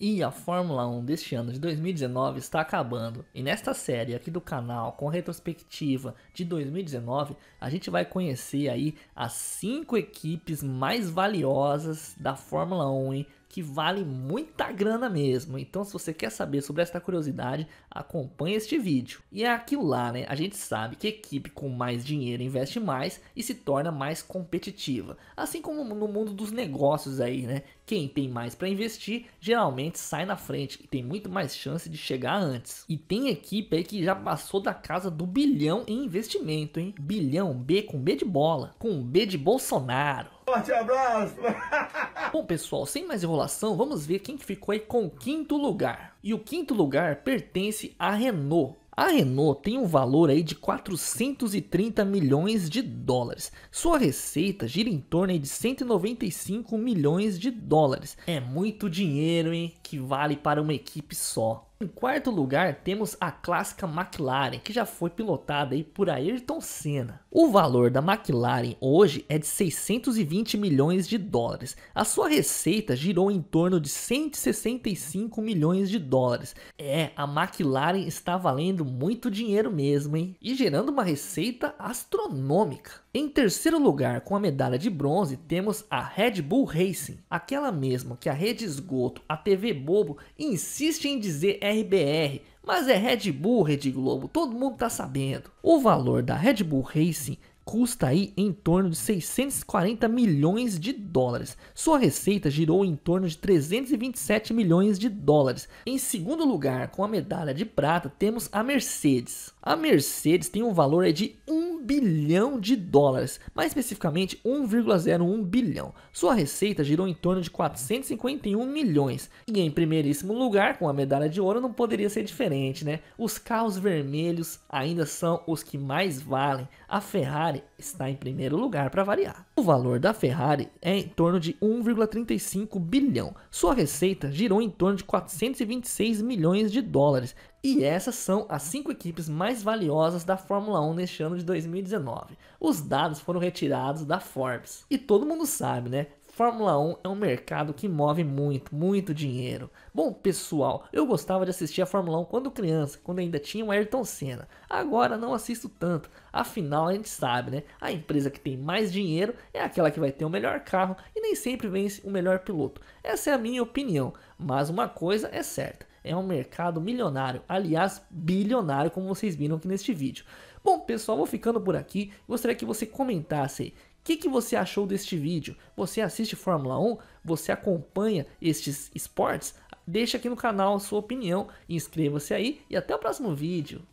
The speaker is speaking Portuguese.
E a Fórmula 1 deste ano de 2019 está acabando, e nesta série aqui do canal, com retrospectiva de 2019, a gente vai conhecer aí as 5 equipes mais valiosas da Fórmula 1, hein? que vale muita grana mesmo. Então, se você quer saber sobre esta curiosidade, acompanhe este vídeo. E é aquilo lá, né? A gente sabe que equipe com mais dinheiro investe mais e se torna mais competitiva. Assim como no mundo dos negócios aí, né? Quem tem mais para investir geralmente sai na frente e tem muito mais chance de chegar antes. E tem equipe aí que já passou da casa do bilhão em investimento, hein? Bilhão B com B de bola, com B de Bolsonaro. Forte abraço! Bom, pessoal, sem mais enrolação, vamos ver quem ficou aí com o quinto lugar. E o quinto lugar pertence à Renault. A Renault tem um valor aí de 430 milhões de dólares. Sua receita gira em torno de 195 milhões de dólares. É muito dinheiro, hein, que vale para uma equipe só. Em quarto lugar, temos a clássica McLaren, que já foi pilotada aí por Ayrton Senna. O valor da McLaren hoje é de 620 milhões de dólares. A sua receita girou em torno de 165 milhões de dólares. É, a McLaren está valendo muito dinheiro mesmo, hein? E gerando uma receita astronômica. Em terceiro lugar, com a medalha de bronze, temos a Red Bull Racing, aquela mesma que a rede esgoto, a TV Bobo, insiste em dizer RBR, mas é Red Bull, Rede Globo, todo mundo tá sabendo. O valor da Red Bull Racing custa aí em torno de 640 milhões de dólares. Sua receita girou em torno de 327 milhões de dólares. Em segundo lugar, com a medalha de prata, temos a Mercedes. A Mercedes tem um valor de 1 bilhão de dólares, mais especificamente 1,01 bilhão. Sua receita girou em torno de 451 milhões. E em primeiríssimo lugar, com a medalha de ouro, não poderia ser diferente, né? Os carros vermelhos ainda são os que mais valem. A Ferrari está em primeiro lugar para variar. O valor da Ferrari é em torno de 1,35 bilhão. Sua receita girou em torno de 426 milhões de dólares e essas são as cinco equipes mais valiosas da Fórmula 1 neste ano de 2019. Os dados foram retirados da Forbes. E todo mundo sabe, né? Fórmula 1 é um mercado que move muito, muito dinheiro. Bom, pessoal, eu gostava de assistir a Fórmula 1 quando criança, quando ainda tinha o Ayrton Senna. Agora não assisto tanto. Afinal, a gente sabe, né? A empresa que tem mais dinheiro é aquela que vai ter o melhor carro e nem sempre vence o melhor piloto. Essa é a minha opinião, mas uma coisa é certa é um mercado milionário, aliás, bilionário, como vocês viram aqui neste vídeo. Bom, pessoal, vou ficando por aqui. Gostaria que você comentasse o que, que você achou deste vídeo. Você assiste Fórmula 1? Você acompanha estes esportes? Deixa aqui no canal a sua opinião, inscreva-se aí e até o próximo vídeo.